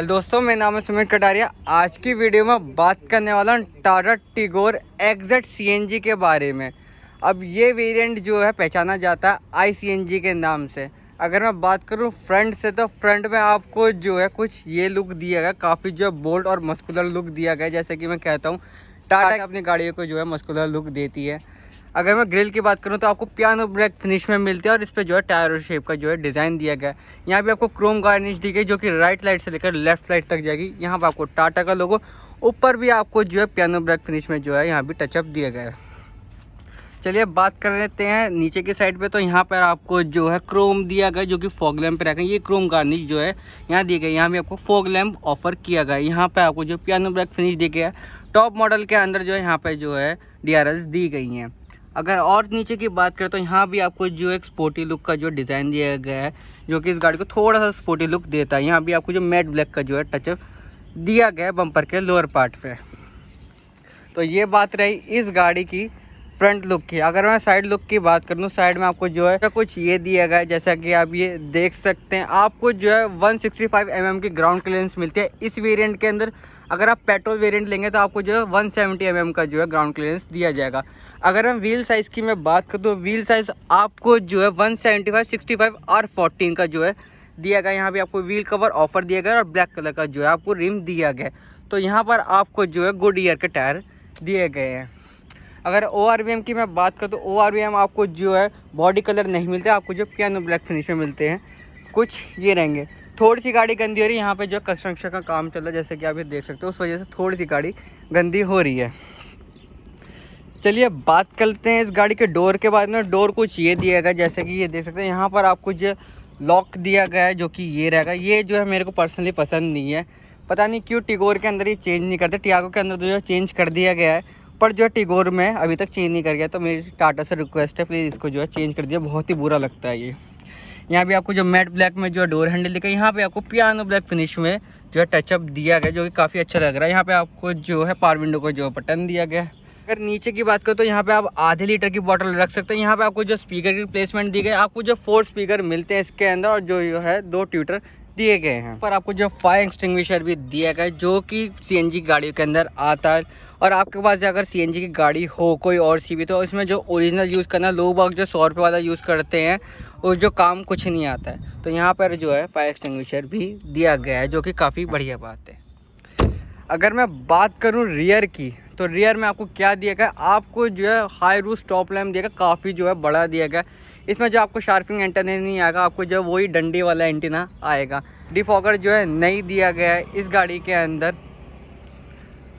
hello दोस्तों मेरा नाम है सुमित कटारिया आज की वीडियो में बात करने वाला हूँ टाटा टिगोर एग्जट सीएनजी के बारे में अब ये वेरिएंट जो है पहचाना जाता है आई के नाम से अगर मैं बात करूँ फ्रंट से तो फ्रंट में आपको जो है कुछ ये लुक दिया गया काफ़ी जो है बोल्ड और मस्कुलर लुक दिया गया जैसे कि मैं कहता हूँ टाटा अपनी गाड़ियों को जो है मस्कुलर लुक देती है अगर मैं ग्रिल की बात करूँ तो आपको पियानो ब्लैक फिनिश में मिलती है और इस पर जो है टायर और शेप का जो है डिज़ाइन दिया गया है यहाँ पर आपको क्रोम गार्निश दी गई जो कि राइट लाइट से लेकर लेफ्ट लाइट तक जाएगी यहाँ पर आपको टाटा का लोगो ऊपर भी आपको जो है पियानो ब्लैक फिनिश में जो है यहाँ भी टचअप दिया गया है चलिए बात कर लेते हैं नीचे की साइड पे तो यहाँ पर आपको जो है क्रोम दिया गया जो कि फॉग लैम्प पर रखा ये क्रोम गार्निश जो है यहाँ दिया गया यहाँ भी आपको फॉग लैम्प ऑफर किया गया यहाँ पर आपको जो पियानो ब्रेक फिनिश दिया गया टॉप मॉडल के अंदर जो है यहाँ पर जो है डी दी गई हैं अगर और नीचे की बात करें तो यहाँ भी आपको जो एक स्पोर्टी लुक का जो डिज़ाइन दिया गया है जो कि इस गाड़ी को थोड़ा सा स्पोर्टी लुक देता है यहाँ भी आपको जो मेट ब्लैक का जो है टचअप दिया गया है बम्पर के लोअर पार्ट पे तो ये बात रही इस गाड़ी की फ्रंट लुक की अगर मैं साइड लुक की बात करूँ साइड में आपको जो है कुछ ये दिया गया है जैसा कि आप ये देख सकते हैं आपको जो है 165 सिक्सटी mm की ग्राउंड क्लियरेंस मिलती है इस वेरिएंट के अंदर अगर आप पेट्रोल वेरिएंट लेंगे तो आपको जो है 170 सेवेंटी mm का जो है ग्राउंड क्लियरेंस दिया जाएगा अगर हम व्हील साइज़ की मैं बात करूँ तो व्हील साइज़ आपको जो है वन सेवेंटी फाइव और फोर्टीन का जो है दिया गया यहाँ पर आपको व्हील कवर ऑफर दिया गया और ब्लैक कलर का जो है आपको रिम दिया गया तो यहाँ पर आपको जो है गुड ईयर के टायर दिए गए हैं अगर ओ की मैं बात करूँ तो ओ आपको जो है बॉडी कलर नहीं मिलते आपको जो पियानो ब्लैक फिनिश में मिलते हैं कुछ ये रहेंगे थोड़ी सी गाड़ी गंदी हो रही है यहाँ पर जो कंस्ट्रक्शन का काम चल रहा है जैसे कि आप ये देख सकते हो उस वजह से थोड़ी सी गाड़ी गंदी हो रही है चलिए बात करते हैं इस गाड़ी के डोर के बारे में डोर कुछ ये दिया गया जैसे कि ये देख सकते हैं यहाँ पर आपको जो लॉक दिया गया है जो कि ये रहेगा ये जो है मेरे को पर्सनली पसंद नहीं है पता नहीं क्यों टिगोर के अंदर ये चेंज नहीं करते टियागो के अंदर जो है चेंज कर दिया गया है पर जो है टिगोर में अभी तक चेंज नहीं कर गया तो मेरी टाटा से रिक्वेस्ट है प्लीज़ इसको जो है चेंज कर दिया बहुत ही बुरा लगता है ये यहाँ पर आपको जो मैट ब्लैक में जो डोर हैंडल दिखा यहाँ पे आपको पियानो ब्लैक फिनिश में जो है टचअप दिया गया जो कि काफ़ी अच्छा लग रहा है यहाँ पे आपको जो है पार विंडो को जो बटन दिया गया अगर नीचे की बात करें तो यहाँ पे आप आधे लीटर की बोतल रख सकते हैं यहाँ पे आपको जो स्पीकर की प्लेसमेंट दी गई आपको जो फोर स्पीकर मिलते हैं इसके अंदर और जो है दो ट्यूटर दिए गए हैं पर आपको जो फायर एक्सटिंग्विशर भी दिया गया है जो कि सी गाड़ियों के अंदर आता है और आपके पास अगर सी की गाड़ी हो कोई और सी भी तो इसमें जो ओरिजिनल यूज़ करना लोग बाग जो सौ रुपये वाला यूज़ करते हैं और जो काम कुछ नहीं आता है तो यहाँ पर जो है फायर एक्सटिंग्विशर भी दिया गया है जो कि काफ़ी बढ़िया बात है अगर मैं बात करूँ रियर की तो रियर में आपको क्या दिया गया आपको जो है हाई रूस टॉप लैम्प दिया गया काफ़ी जो है बड़ा दिया गया इसमें जो आपको शार्पिंग एंटेना नहीं आएगा आपको जो है वही डंडी वाला एंटीना आएगा डिफॉगर जो है नहीं दिया गया है इस गाड़ी के अंदर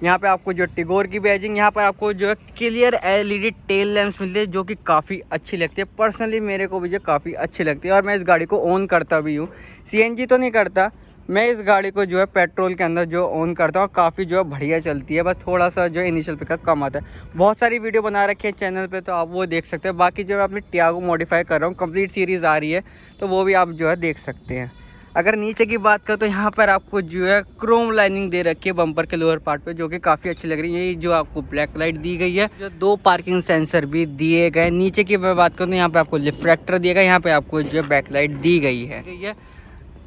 यहाँ पे आपको जो टिगोर की बैजिंग यहाँ पर आपको जो है क्लियर एलईडी टेल लैंप्स मिलते हैं जो कि काफ़ी अच्छी लगती है पर्सनली मेरे को भी जो काफ़ी अच्छी लगती है और मैं इस गाड़ी को ऑन करता भी हूँ सी तो नहीं करता मैं इस गाड़ी को जो है पेट्रोल के अंदर जो ऑन करता हूँ काफ़ी जो है बढ़िया चलती है बस थोड़ा सा जो इनिशियल पिकअप कम आता है बहुत सारी वीडियो बना रखी है चैनल पे तो आप वो देख सकते हैं बाकी जो मैं अपनी टियागो मॉडिफाई कर रहा हूँ कंप्लीट सीरीज़ आ रही है तो वो भी आप जो है देख सकते हैं अगर नीचे की बात करें तो यहाँ पर आपको जो है क्रोम लाइनिंग दे रखी है बम्पर के लोअर पार्ट पे जो कि काफ़ी अच्छी लग रही है ये जो आपको ब्लैक लाइट दी गई है जो दो पार्किंग सेंसर भी दिए गए नीचे की मैं बात करूँ तो यहाँ पे आपको रिफ्रैक्टर दिया गया यहाँ पे आपको जो है बैक लाइट दी गई है ठीक है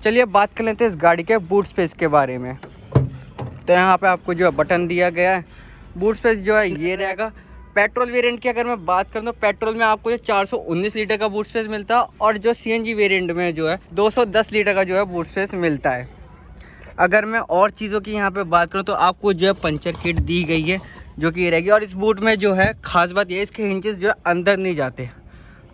चलिए बात कर लेते हैं इस गाड़ी के बूट स्पेस के बारे में तो यहाँ पर आपको जो है बटन दिया गया है बूट स्पेस जो है ये रहेगा पेट्रोल वेरिएंट की अगर मैं बात करूँ तो पेट्रोल में आपको जो 419 लीटर का बूट स्पेस मिलता है और जो सीएनजी वेरिएंट में जो है 210 लीटर का जो है बूट स्पेस मिलता है अगर मैं और चीज़ों की यहाँ पे बात करूँ तो आपको जो है पंचर किट दी गई है जो कि रहेगी और इस बूट में जो है खास बात ये इसके हिंचज़ जो है अंदर नहीं जाते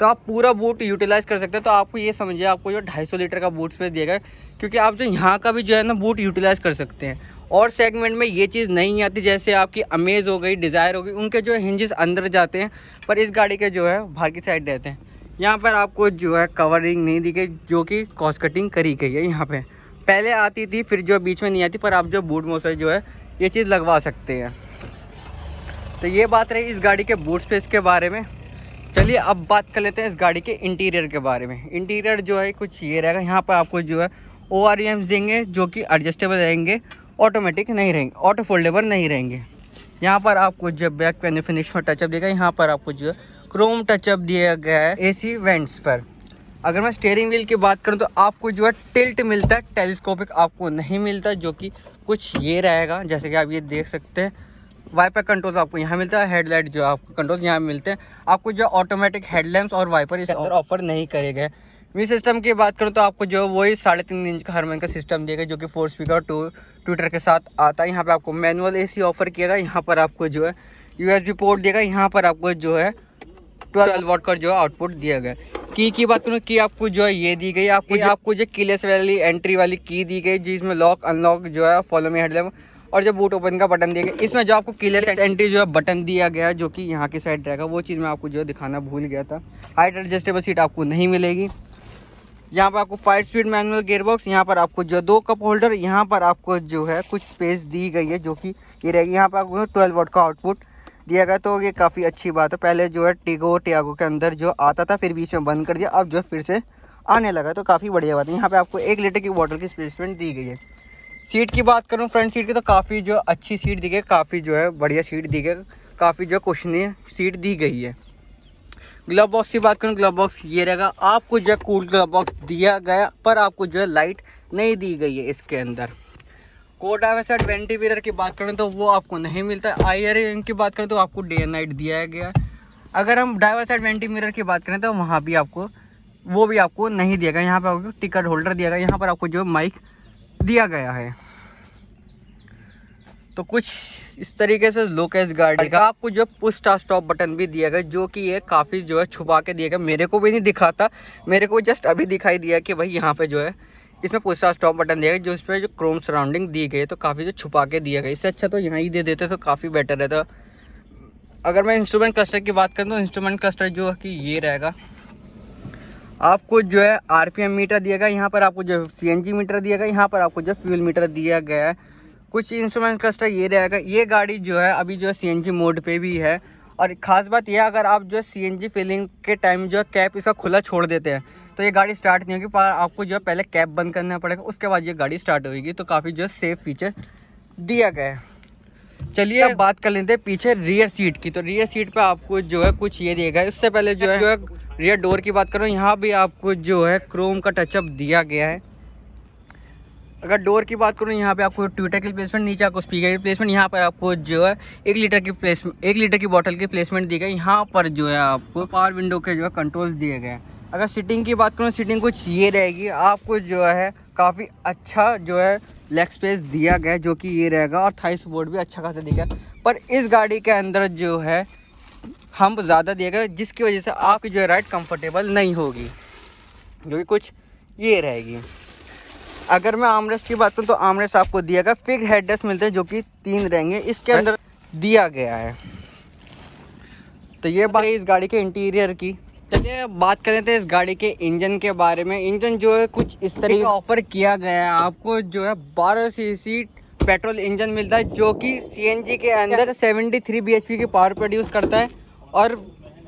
तो आप पूरा बूट यूटिलाइज़ कर सकते हैं तो आपको ये समझिए आपको जो सौ लीटर का बूट स्पेस दिया गया क्योंकि आप जो यहाँ का भी जो है ना बूट यूटिलाइज़ कर सकते हैं और सेगमेंट में ये चीज़ नहीं आती जैसे आपकी अमेज़ हो गई डिज़ायर हो गई उनके जो है हिंजिस अंदर जाते हैं पर इस गाड़ी के जो है बाहर की साइड रहते हैं यहाँ पर आपको जो है कवरिंग नहीं दी गई जो कि कॉस्ट कटिंग करी गई है यहाँ पे पहले आती थी फिर जो बीच में नहीं आती पर आप जो बूट मोसर जो है ये चीज़ लगवा सकते हैं तो ये बात रही इस गाड़ी के बूट स्पेस के बारे में चलिए अब बात कर लेते हैं इस गाड़ी के इंटीरियर के बारे में इंटीरियर जो है कुछ ये रहेगा यहाँ पर आपको जो है ओ देंगे जो कि एडजस्टेबल रहेंगे ऑटोमेटिक नहीं रहेंगे ऑटो फोल्डेबल नहीं रहेंगे यहाँ पर आपको जो बैक पेन फिनिश में टचअप देगा यहाँ पर आपको जो क्रोम टचअप दिया गया है एसी वेंट्स पर अगर मैं स्टेयरिंग व्हील की बात करूँ तो आपको जो है टिल्ट मिलता है टेलीस्कोपिक आपको नहीं मिलता जो कि कुछ ये रहेगा जैसे कि आप ये देख सकते हैं वाइपर कंट्रोल आपको यहाँ मिलता है हेडलाइट जो आपको कंट्रोल यहाँ मिलते हैं आपको जो ऑटोमेटिक हेडलैम्प और वाइपर इस ऑफर नहीं करे गए मी सिस्टम की बात करूँ तो आपको जो वही साढ़े तीन इंच का हरमन का सिस्टम देगा जो कि फोर स्पीकर और टू ट्विटर के साथ आता है यहाँ पर आपको मैनुअल एसी ऑफर किया गया यहाँ पर आपको जो है यूएसबी पोर्ट देगा यहाँ पर आपको जो है ट्वेल्व वॉट का जो है आउटपुट दिया गया की की बात करूँ की आपको जो है ये दी गई आपको जो, आपको जो किलेस वाली एंट्री वाली की दी गई जिसमें लॉक अनलॉक जो है फॉलो में हेडलैम और जो बूट ओपन का बटन दिया गया इसमें जो आपको किलेस एंट्री जो है बटन दिया गया जो कि यहाँ की साइड रहेगा वो चीज़ मैं आपको जो है दिखाना भूल गया था हाइट एडजस्टेबल सीट आपको नहीं मिलेगी यहाँ पर आपको फाइव स्पीड मैनुअल गेयरबॉक्स यहाँ पर आपको जो दो कप होल्डर यहाँ पर आपको जो है कुछ स्पेस दी गई है जो कि ये रहेगी यहाँ पर आपको ट्वेल्व वोट का आउटपुट दिया गया तो ये काफ़ी अच्छी बात है पहले जो है टिगो टियागो के अंदर जो आता था फिर बीच में बंद कर दिया अब जो फिर से आने लगा तो काफ़ी बढ़िया बात है यहाँ पर आपको एक लीटर की बॉटल की स्पेसमेंट दी गई है सीट की बात करूँ फ्रंट सीट की तो काफ़ी जो अच्छी सीट दी गई काफ़ी जो है बढ़िया सीट दी गई काफ़ी जो कुशनी सीट दी गई है ग्लव बॉक्स की बात करूँ ग्लव बॉक्स ये रहेगा आपको जो कूल ग्लव बॉक्स दिया गया पर आपको जो लाइट नहीं दी गई है इसके अंदर कोट वैसे ट्वेंटी वीलर की बात करें तो वो आपको नहीं मिलता आई तो आर की बात करें तो आपको डे एंड नाइट दिया गया अगर हम ड्राइवर साइड वेंटी मिरर की बात करें तो वहाँ भी आपको वो भी आपको नहीं दिया गया यहाँ पर आपको टिकट होल्डर दिया गया यहाँ पर आपको जो माइक दिया गया है तो कुछ इस तरीके से लुक है इस गाड़ी का आपको जो पुश स्टॉप बटन भी दिया गया जो कि ये काफ़ी जो है छुपा के दिया गया मेरे को भी नहीं दिखाता मेरे को जस्ट अभी दिखाई दिया कि भाई यहाँ पे जो है इसमें पुश स्टॉप बटन दिया गया जो इसमें जो क्रोम सराउंडिंग दी गई तो काफ़ी जो छुपा के दिया गया इससे अच्छा तो यहाँ ही दे देते तो काफ़ी बेटर रहता अगर मैं इंस्ट्रूमेंट क्लस्टर की बात करूँ तो इंस्ट्रूमेंट क्लस्टर जो है कि ये रहेगा आपको जो है आर मीटर दिया गया यहाँ पर आपको जो सी एन जी मीटर दिया गया यहाँ पर आपको जो फ्यूल मीटर दिया गया है कुछ इंस्ट्रूमेंट कस्टर ये रहेगा ये गाड़ी जो है अभी जो है सी मोड पर भी है और ख़ास बात यह अगर आप जो है सी एन फिलिंग के टाइम जो है कैप इसका खुला छोड़ देते हैं तो ये गाड़ी स्टार्ट नहीं होगी पर आपको जो है पहले कैप बंद करना पड़ेगा उसके बाद ये गाड़ी स्टार्ट होगी तो काफ़ी जो है सेफ़ फीचर दिया गया है चलिए अब बात कर लेते हैं पीछे रियर सीट की तो रियर सीट पे आपको जो है कुछ ये दिया गया है उससे पहले जो है जो है रियर डोर की बात करूँ यहाँ भी आपको जो है क्रोम का टचअप दिया गया है अगर डोर की बात करूँ यहाँ पे आपको ट्विटर की प्लेसमेंट नीचे आपको स्पीकर की प्लेसमेंट यहाँ पर आपको जो है एक लीटर की प्लेसमेंट एक लीटर की बॉटल की प्लेसमेंट दी गई यहाँ पर जो है आपको पावर विंडो के जो है कंट्रोल्स दिए गए हैं अगर सीटिंग की बात करूँ सीटिंग कुछ ये रहेगी आपको जो है काफ़ी अच्छा जो है लेग स्पेस दिया गया जो कि ये रहेगा और थाई सपोर्ट भी अच्छा खासा दिया गया पर इस गाड़ी के अंदर जो है हम ज़्यादा दिए गए जिसकी वजह से आपकी जो है राइड कम्फर्टेबल नहीं होगी जो कि कुछ ये रहेगी अगर मैं आमरेस्ट की बात करूँ तो आमरेस्ट आपको दिया गया फिग हेडरेस्ट मिलते हैं जो कि तीन रहेंगे इसके अंदर दिया गया है तो ये बात इस गाड़ी के इंटीरियर की चलिए बात कर लेते हैं तो इस गाड़ी के इंजन के बारे में इंजन जो है कुछ इस तरीके का ऑफर किया गया है आपको जो है 12 सीसी पेट्रोल इंजन मिलता है जो कि सीएनजी के अंदर 73 बीएचपी की पावर प्रोड्यूस करता है और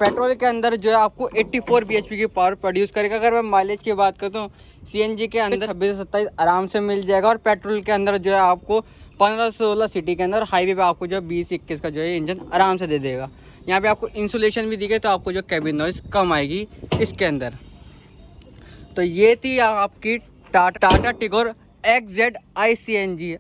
पेट्रोल के अंदर जो है आपको 84 फोर की पावर प्रोड्यूस करेगा अगर मैं माइलेज की बात करता हूँ सी के अंदर छब्बीस से सत्ताईस आराम से मिल जाएगा और पेट्रोल के अंदर जो है आपको पंद्रह सोलह सिटी के अंदर हाईवे पे आपको जो है बीस इक्कीस का जो है इंजन आराम से दे देगा यहाँ पे आपको इंसुलेशन भी दिखे तो आपको जो कैबिन नॉइस कम आएगी इसके अंदर तो ये थी आपकी Tata Tigor X Z I C N ji